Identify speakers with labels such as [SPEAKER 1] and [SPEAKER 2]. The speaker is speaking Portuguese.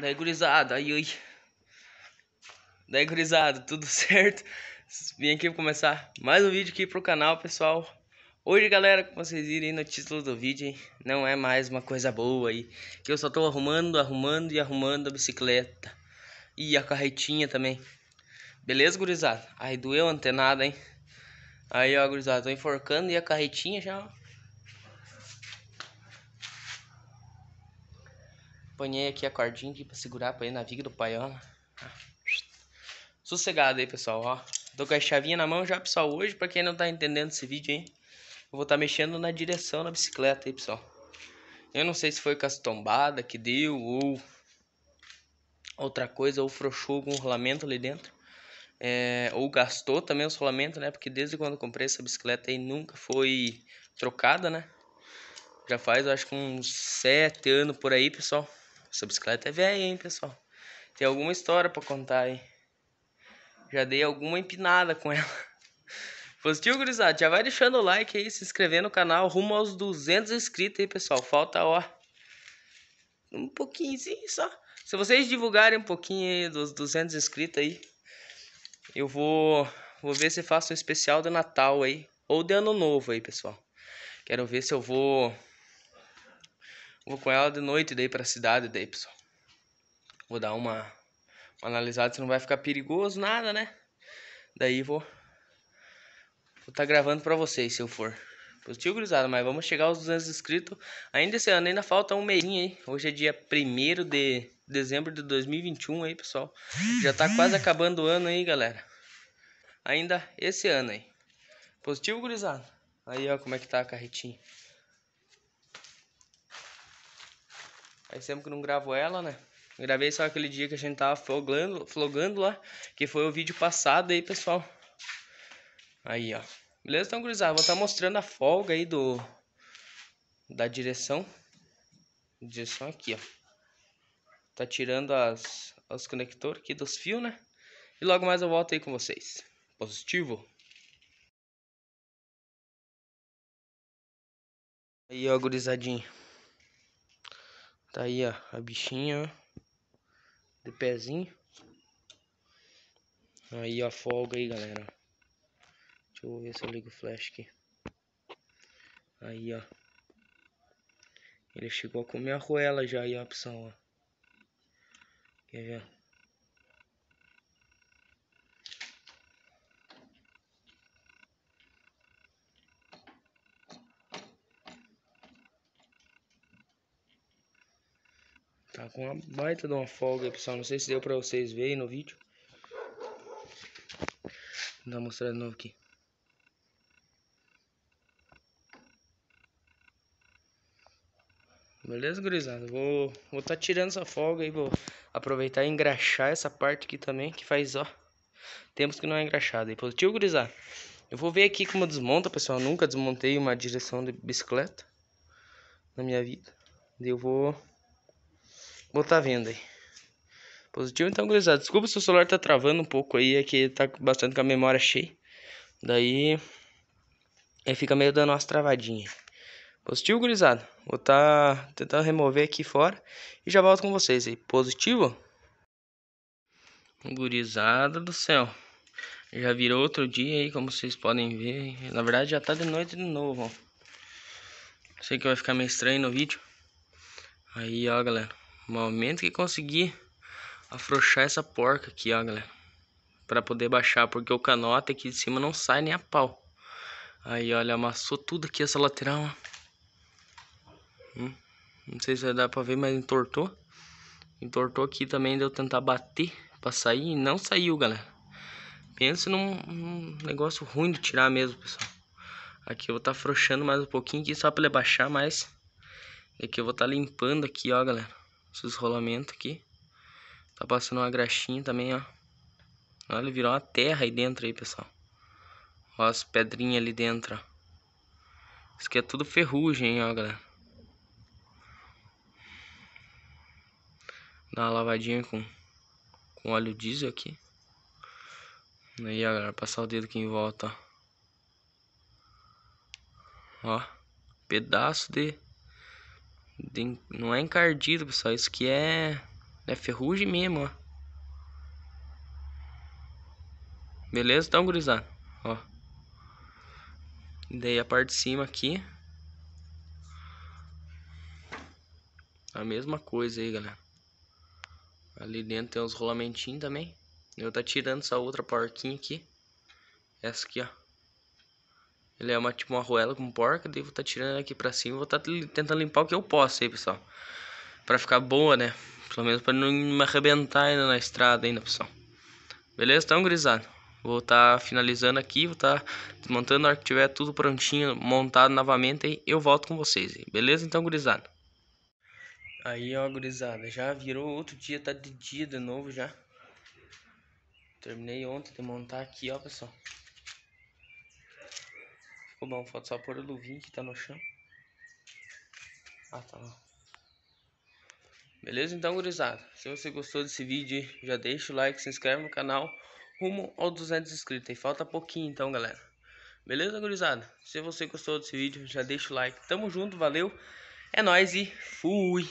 [SPEAKER 1] Daí gurizada, ai ai. Daí gurizada, tudo certo? Vim aqui começar mais um vídeo aqui pro canal, pessoal. Hoje, galera, como vocês viram no título do vídeo, hein? não é mais uma coisa boa aí. Que eu só tô arrumando, arrumando e arrumando a bicicleta. E a carretinha também. Beleza, gurizada? Aí doeu a antenada, hein? Aí, ó, gurizada, tô enforcando e a carretinha já, Apanhei aqui a cordinha aqui pra segurar, apanhei na viga do paião. Sossegado aí, pessoal, ó. Tô com a chavinha na mão já, pessoal, hoje, pra quem não tá entendendo esse vídeo, hein. Eu vou estar tá mexendo na direção da bicicleta aí, pessoal. Eu não sei se foi com as tombadas que deu ou outra coisa, ou frouxou algum rolamento ali dentro. É, ou gastou também os rolamentos, né? Porque desde quando comprei essa bicicleta aí nunca foi trocada, né? Já faz acho que uns sete anos por aí, pessoal. Essa bicicleta é velha, hein, pessoal? Tem alguma história para contar, hein? Já dei alguma empinada com ela. Positivo, gurizada? Já vai deixando o like aí, se inscrevendo no canal. Rumo aos 200 inscritos aí, pessoal. Falta, ó, um pouquinho só. Se vocês divulgarem um pouquinho aí dos 200 inscritos aí, eu vou, vou ver se faço um especial do Natal aí. Ou de Ano Novo aí, pessoal. Quero ver se eu vou Vou com ela de noite daí pra cidade daí, pessoal. Vou dar uma, uma analisada se não vai ficar perigoso, nada, né? Daí vou... Vou tá gravando pra vocês, se eu for. Positivo, gurizada, mas vamos chegar aos 200 inscritos ainda esse ano. Ainda falta um meirinho aí. Hoje é dia 1 de dezembro de 2021 aí, pessoal. Já tá quase acabando o ano aí, galera. Ainda esse ano aí. Positivo, gurizada? Aí, ó, como é que tá a carretinha. Faz tempo que não gravo ela, né? gravei só aquele dia que a gente tava flogando, flogando lá, que foi o vídeo passado aí, pessoal. Aí, ó. Beleza? Então, gurizada, vou estar tá mostrando a folga aí do... Da direção. Direção aqui, ó. Tá tirando as, os conectores aqui dos fios, né? E logo mais eu volto aí com vocês. Positivo? Aí, ó, gurizadinho. Tá aí ó, a bichinha de pezinho. Aí a folga aí, galera. Deixa eu ver se eu ligo o flash aqui. Aí, ó. Ele chegou a comer a roela já aí a opção, ó. Quer ver? Tá com uma baita de uma folga aí, pessoal. Não sei se deu pra vocês verem no vídeo. Vou dar mostrar de novo aqui. Beleza, gurizada? Vou vou tá tirando essa folga aí, vou aproveitar e engraxar essa parte aqui também, que faz, ó, tempos que não é engraxada. E positivo, gurizada? Eu vou ver aqui como desmonta, pessoal. Eu nunca desmontei uma direção de bicicleta na minha vida. Eu vou botar tá vendo aí. Positivo, então, gurizada. Desculpa se o celular tá travando um pouco aí, é que tá bastante com a memória cheia. Daí, aí fica meio dando umas travadinhas. Positivo, gurizada? Vou tá tentando remover aqui fora e já volto com vocês aí. Positivo? Gurizada do céu. Já virou outro dia aí, como vocês podem ver. Na verdade, já tá de noite de novo, ó. Sei que vai ficar meio estranho no vídeo. Aí, ó, galera momento que conseguir afrouxar essa porca aqui, ó, galera. Pra poder baixar, porque o canota aqui de cima não sai nem a pau. Aí, olha, amassou tudo aqui essa lateral, ó. Hum, não sei se vai dar pra ver, mas entortou. Entortou aqui também, deu tentar bater pra sair e não saiu, galera. Pensa num, num, negócio ruim de tirar mesmo, pessoal. Aqui eu vou estar tá afrouxando mais um pouquinho aqui só pra ele baixar mais. E aqui eu vou estar tá limpando aqui, ó, galera esses rolamentos aqui. Tá passando uma graxinha também, ó. Olha, virou uma terra aí dentro aí, pessoal. Ó as pedrinhas ali dentro, ó. Isso aqui é tudo ferrugem, ó, galera. Dá uma lavadinha com, com óleo diesel aqui. Aí, ó, galera, passar o dedo aqui em volta, ó. Ó, pedaço de não é encardido, pessoal. Isso aqui é. É ferrugem mesmo, ó. Beleza? Então, gurizada. Ó. E daí a parte de cima aqui. A mesma coisa aí, galera. Ali dentro tem uns rolamentinhos também. Eu tá tirando essa outra porquinha aqui. Essa aqui, ó. Ele é uma tipo uma arruela com porca, daí vou estar tá tirando aqui pra cima, vou estar tá tentando limpar o que eu posso aí, pessoal. Pra ficar boa, né? Pelo menos pra não me arrebentar ainda na estrada ainda, pessoal. Beleza? Então, grisado. Vou estar tá finalizando aqui, vou estar tá desmontando, na hora que tiver tudo prontinho, montado novamente, aí eu volto com vocês. Aí. Beleza? Então, grisado. Aí, ó, gurizada, já virou outro dia, tá de dia de novo já. Terminei ontem de montar aqui, ó, pessoal. Ficou bom, falta só pôr o luvinho que tá no chão. Ah, tá lá. Beleza? Então, gurizada, se você gostou desse vídeo, já deixa o like, se inscreve no canal. Rumo aos 200 inscritos, e falta pouquinho então, galera. Beleza, gurizada? Se você gostou desse vídeo, já deixa o like. Tamo junto, valeu. É nóis e fui!